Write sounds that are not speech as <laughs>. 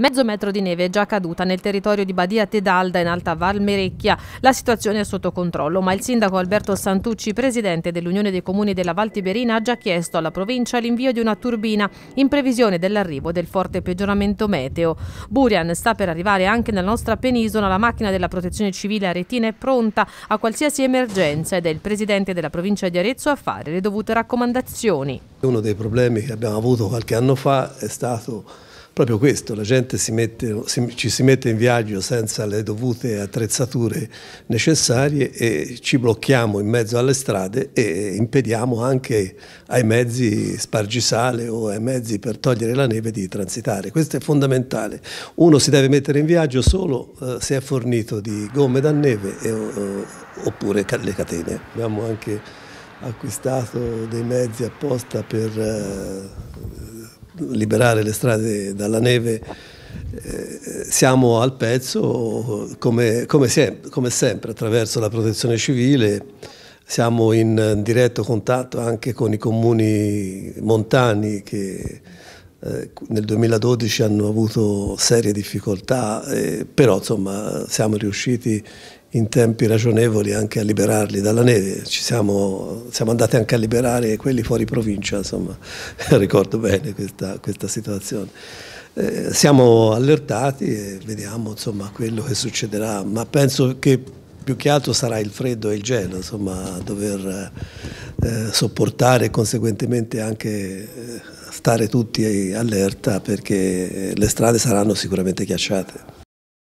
Mezzo metro di neve è già caduta nel territorio di Badia Tedalda in alta Val Merecchia. La situazione è sotto controllo, ma il sindaco Alberto Santucci, presidente dell'Unione dei Comuni della Val Tiberina, ha già chiesto alla provincia l'invio di una turbina in previsione dell'arrivo del forte peggioramento meteo. Burian sta per arrivare anche nella nostra penisola. La macchina della protezione civile aretina è pronta a qualsiasi emergenza ed è il presidente della provincia di Arezzo a fare le dovute raccomandazioni. Uno dei problemi che abbiamo avuto qualche anno fa è stato proprio questo, la gente si mette, si, ci si mette in viaggio senza le dovute attrezzature necessarie e ci blocchiamo in mezzo alle strade e impediamo anche ai mezzi spargisale o ai mezzi per togliere la neve di transitare. Questo è fondamentale. Uno si deve mettere in viaggio solo eh, se è fornito di gomme da neve e, eh, oppure le catene. Abbiamo anche acquistato dei mezzi apposta per... Eh, liberare le strade dalla neve eh, siamo al pezzo come, come, sempre, come, sempre attraverso la protezione civile, siamo in diretto contatto anche con i comuni montani che eh, nel 2012 hanno avuto serie difficoltà, eh, però insomma siamo riusciti in tempi ragionevoli anche a liberarli dalla neve, siamo, siamo, andati anche a liberare quelli fuori provincia, insomma <laughs> ricordo bene questa, questa situazione. Eh, siamo allertati e vediamo insomma quello che succederà, ma penso che più che altro sarà il freddo e il gelo, insomma, a dover eh, sopportare e conseguentemente anche eh, stare tutti allerta perché eh, le strade saranno sicuramente ghiacciate.